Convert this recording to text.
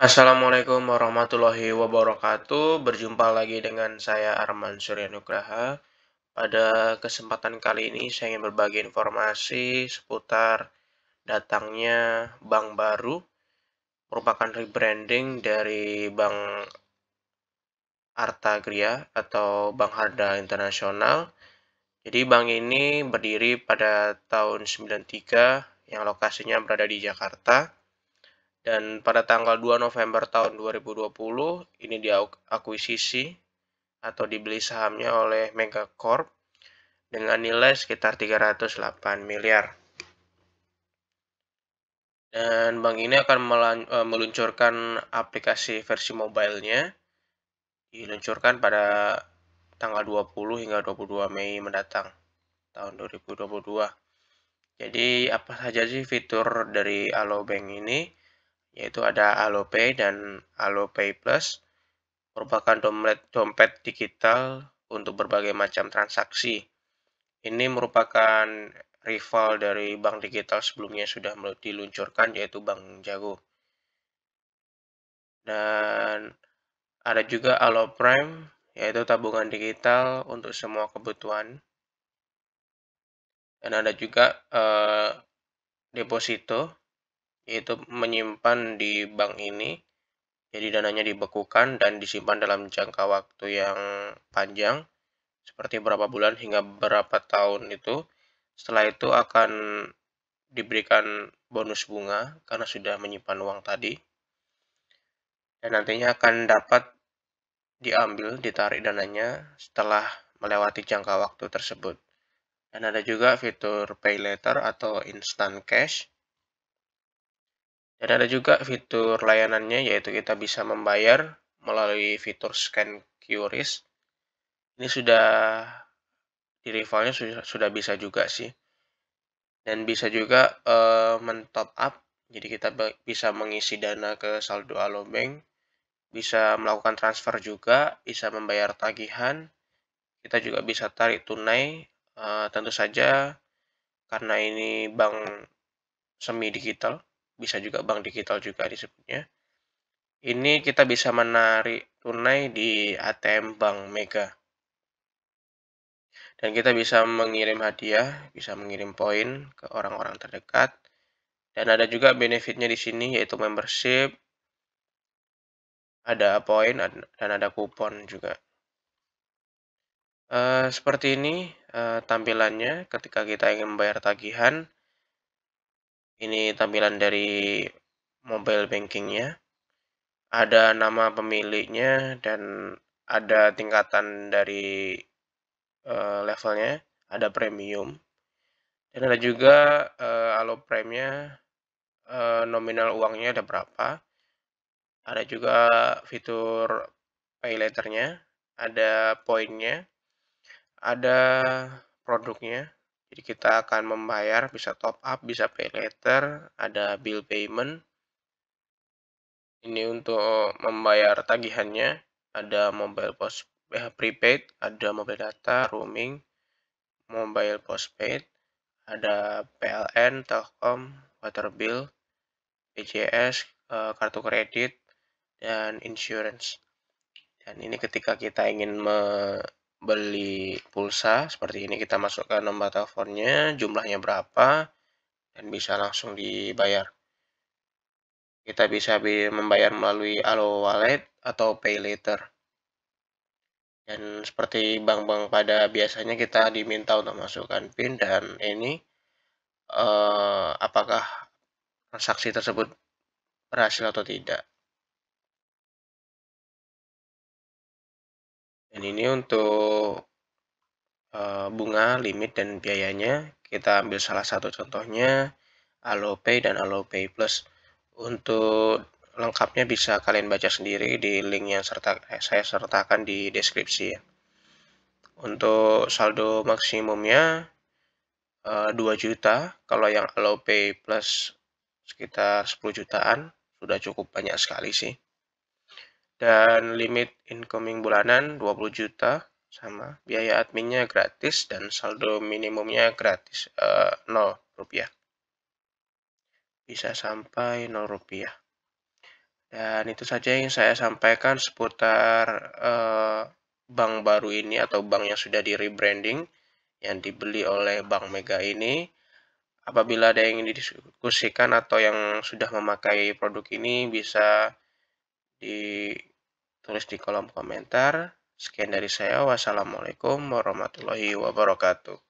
Assalamualaikum warahmatullahi wabarakatuh. Berjumpa lagi dengan saya Arman Suryanugraha. Pada kesempatan kali ini saya ingin berbagi informasi seputar datangnya bank baru merupakan rebranding dari Bank Artagria atau Bank Harda Internasional. Jadi bank ini berdiri pada tahun 93 yang lokasinya berada di Jakarta dan pada tanggal 2 November tahun 2020 ini diakuisisi atau dibeli sahamnya oleh Mega Corp dengan nilai sekitar 308 miliar. Dan bank ini akan eh, meluncurkan aplikasi versi mobile-nya diluncurkan pada tanggal 20 hingga 22 Mei mendatang tahun 2022. Jadi apa saja sih fitur dari Bank ini? yaitu ada Alopay dan Alopay Plus, merupakan dompet, dompet digital untuk berbagai macam transaksi. Ini merupakan rival dari bank digital sebelumnya sudah diluncurkan yaitu Bank Jago. Dan ada juga Alo Prime yaitu tabungan digital untuk semua kebutuhan. Dan ada juga uh, deposito itu menyimpan di bank ini. Jadi dananya dibekukan dan disimpan dalam jangka waktu yang panjang, seperti berapa bulan hingga berapa tahun itu. Setelah itu akan diberikan bonus bunga karena sudah menyimpan uang tadi. Dan nantinya akan dapat diambil, ditarik dananya setelah melewati jangka waktu tersebut. Dan ada juga fitur pay later atau instant cash dan ada juga fitur layanannya yaitu kita bisa membayar melalui fitur scan QRIS. Ini sudah di rivalnya sudah, sudah bisa juga sih. Dan bisa juga uh, mentop up. Jadi kita bisa mengisi dana ke saldo Alobank, bisa melakukan transfer juga, bisa membayar tagihan. Kita juga bisa tarik tunai. Uh, tentu saja karena ini bank semi digital bisa juga bank digital juga disebutnya. Ini kita bisa menarik tunai di ATM Bank Mega. Dan kita bisa mengirim hadiah, bisa mengirim poin ke orang-orang terdekat. Dan ada juga benefitnya di sini yaitu membership, ada poin dan ada kupon juga. Uh, seperti ini uh, tampilannya ketika kita ingin membayar tagihan ini tampilan dari mobile bankingnya. Ada nama pemiliknya dan ada tingkatan dari uh, levelnya. Ada premium. Dan ada juga uh, eh, premnya. uh, eh, nominal uangnya ada berapa. Ada juga fitur pay letternya, ada poinnya, ada produknya, jadi kita akan membayar, bisa top up, bisa pay later, ada bill payment. Ini untuk membayar tagihannya, ada mobile post eh, prepaid, ada mobile data, roaming, mobile postpaid, ada PLN, Telkom, water bill, PJS, eh, kartu kredit, dan insurance. Dan ini ketika kita ingin me beli pulsa seperti ini kita masukkan nomor teleponnya jumlahnya berapa dan bisa langsung dibayar kita bisa membayar melalui alo Wallet atau Pay Later dan seperti bank-bank pada biasanya kita diminta untuk masukkan PIN dan ini eh, apakah transaksi tersebut berhasil atau tidak dan ini untuk eh, bunga limit dan biayanya kita ambil salah satu contohnya Alopay dan Alopay Plus untuk lengkapnya bisa kalian baca sendiri di link yang serta eh, saya sertakan di deskripsi ya untuk saldo maksimumnya uh, eh, 2 juta kalau yang Alopay Plus sekitar 10 jutaan sudah cukup banyak sekali sih dan limit incoming bulanan 20 juta sama biaya adminnya gratis dan saldo minimumnya gratis uh, eh, 0 rupiah bisa sampai 0 rupiah dan itu saja yang saya sampaikan seputar uh, bank baru ini atau bank yang sudah di rebranding yang dibeli oleh bank mega ini apabila ada yang ingin didiskusikan atau yang sudah memakai produk ini bisa di tulis di kolom komentar. Sekian dari saya. Wassalamualaikum warahmatullahi wabarakatuh.